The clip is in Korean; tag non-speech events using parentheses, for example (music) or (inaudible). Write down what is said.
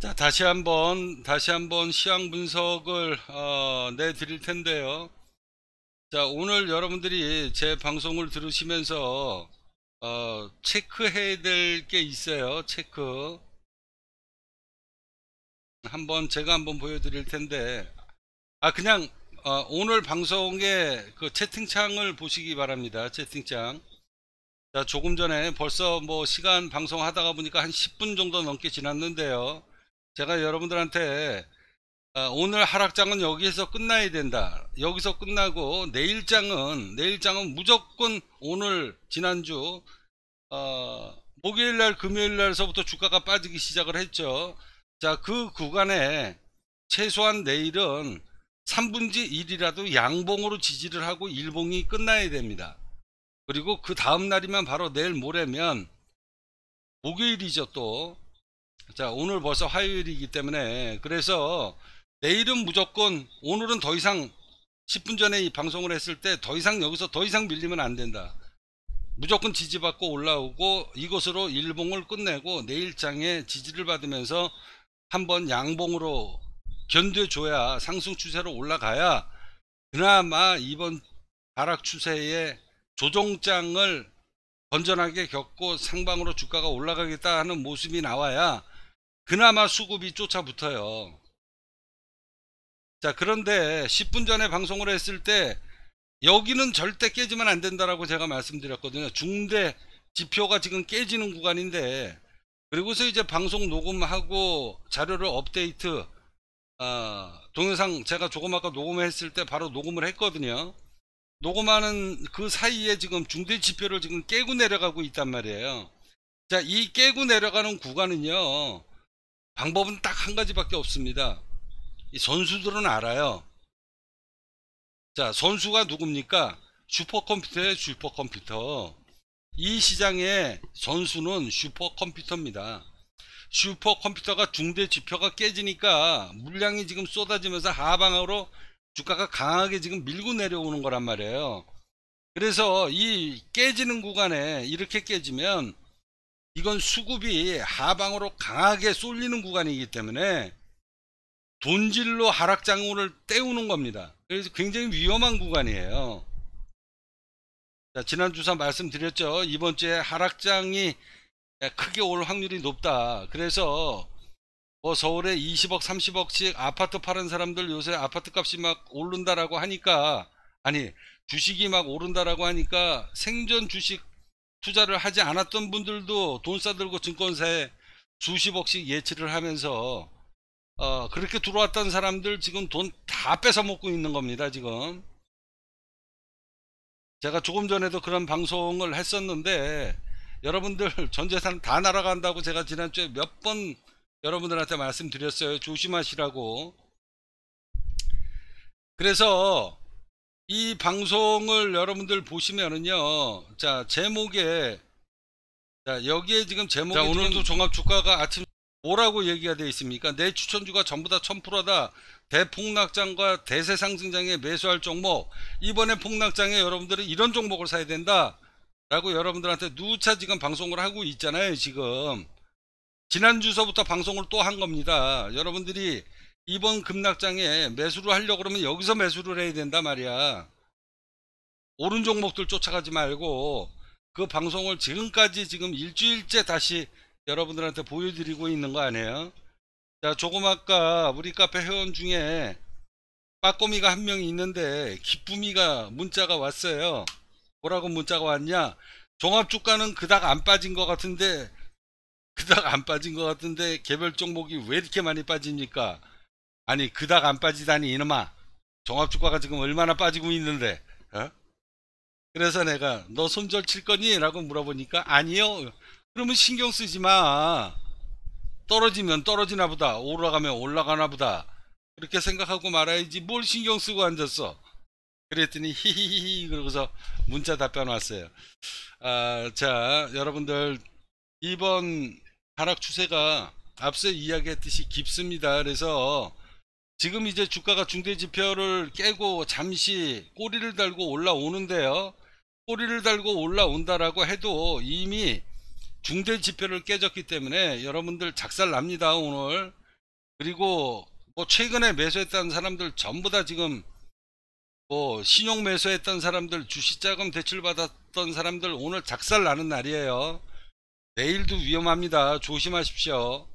자 다시 한번 다시 한번 시황 분석을 어, 내 드릴 텐데요 자 오늘 여러분들이 제 방송을 들으시면서 어, 체크해야 될 게 있어요 체크 한번 제가 한번 보여드릴 텐데 아 그냥 어, 오늘 방송의 그 채팅창을 보시기 바랍니다 채팅창 자 조금 전에 벌써 뭐 시간 방송 하다가 보니까 한 10분 정도 넘게 지났는데요 제가 여러분들한테 어, 오늘 하락장은 여기에서 끝나야 된다. 여기서 끝나고 내일장은 내일장은 무조건 오늘 지난주 어, 목요일 날 금요일 날서부터 주가가 빠지기 시작을 했죠. 자, 그 구간에 최소한 내일은 3분지 1이라도 양봉으로 지지를 하고 일봉이 끝나야 됩니다. 그리고 그 다음 날이면 바로 내일 모레면 목요일이죠 또자 오늘 벌써 화요일이기 때문에 그래서 내일은 무조건 오늘은 더 이상 10분 전에 이 방송을 했을 때 더 이상 여기서 더 이상 밀리면 안 된다. 무조건 지지받고 올라오고 이것으로 일봉을 끝내고 내일 장에 지지를 받으면서 한번 양봉으로 견뎌줘야 상승 추세로 올라가야 그나마 이번 하락 추세에 조정장을 건전하게 겪고 상방으로 주가가 올라가겠다 하는 모습이 나와야 그나마 수급이 쫓아붙어요. 자, 그런데 10분 전에 방송을 했을 때 여기는 절대 깨지면 안 된다라고 제가 말씀드렸거든요. 중대 지표가 지금 깨지는 구간인데 그리고서 이제 방송 녹음하고 자료를 업데이트 어, 동영상 제가 조금 아까 녹음했을 때 바로 녹음을 했거든요. 녹음하는 그 사이에 지금 중대 지표를 지금 깨고 내려가고 있단 말이에요. 자, 이 깨고 내려가는 구간은요. 방법은 딱 한 가지밖에 없습니다. 이 선수들은 알아요. 자, 선수가 누굽니까? 슈퍼컴퓨터의 슈퍼컴퓨터. 이 시장의 선수는 슈퍼컴퓨터입니다. 슈퍼컴퓨터가 중대 지표가 깨지니까 물량이 지금 쏟아지면서 하방으로 주가가 강하게 지금 밀고 내려오는 거란 말이에요. 그래서 이 깨지는 구간에 이렇게 깨지면 이건 수급이 하방으로 강하게 쏠리는 구간이기 때문에 돈질로 하락장으를 때우는 겁니다. 그래서 굉장히 위험한 구간이에요. 자, 지난 주사 말씀드렸죠. 이번 주에 하락장이 크게 올 확률이 높다. 그래서 뭐 서울에 20억, 30억씩 아파트 파는 사람들 요새 아파트 값이 막 오른다라고 하니까 아니 주식이 막 오른다라고 하니까 생전 주식 투자를 하지 않았던 분들도 돈 싸들고 증권사에 수십억씩 예치를 하면서 어, 그렇게 들어왔던 사람들 지금 돈 다 뺏어 먹고 있는 겁니다 지금 제가 조금 전에도 그런 방송을 했었는데 여러분들 (laughs) 전재산 다 날아간다고 제가 지난주에 몇 번 여러분들한테 말씀드렸어요 조심하시라고 그래서 이 방송을 여러분들 보시면은요. 자, 제목에 자, 여기에 지금 제목에 자, 오늘도 종합 주가가 아침 뭐라고 얘기가 되어 있습니까? 내 추천주가 전부 다 1000%다. 대폭락장과 대세 상승장에 매수할 종목. 이번에 폭락장에 여러분들은 이런 종목을 사야 된다. 라고 여러분들한테 누차 지금 방송을 하고 있잖아요. 지금. 지난주서부터 방송을 또 한 겁니다. 여러분들이 이번 급락장에 매수를 하려고 그러면 여기서 매수를 해야 된다 말이야. 오른 종목들 쫓아가지 말고 그 방송을 지금까지 지금 일주일째 다시 여러분들한테 보여드리고 있는 거 아니에요? 자, 조금 아까 우리 카페 회원 중에 빠꼬미가 한 명이 있는데 기쁨이가 문자가 왔어요. 뭐라고 문자가 왔냐? 종합 주가는 그닥 안 빠진 것 같은데 그닥 안 빠진 것 같은데 개별 종목이 왜 이렇게 많이 빠집니까? 아니 그닥 안 빠지다니 이놈아 종합주가가 지금 얼마나 빠지고 있는데 어? 그래서 내가 너 손절 칠 거니? 라고 물어보니까 아니요 그러면 신경 쓰지 마 떨어지면 떨어지나 보다 올라가면 올라가나 보다 그렇게 생각하고 말아야지 뭘 신경 쓰고 앉았어 그랬더니 히히히 그러고서 문자 답변 왔어요 아, 자 여러분들 이번 하락 추세가 앞서 이야기했듯이 깊습니다 그래서 지금 이제 주가가 중대지표를 깨고 잠시 꼬리를 달고 올라오는데요. 꼬리를 달고 올라온다라고 해도 이미 중대지표를 깨졌기 때문에 여러분들 작살 납니다 오늘 그리고 뭐 최근에 매수했던 사람들 전부 다 지금 뭐 신용 매수했던 사람들 주식자금 대출 받았던 사람들 오늘 작살 나는 날이에요 내일도 위험합니다 조심하십시오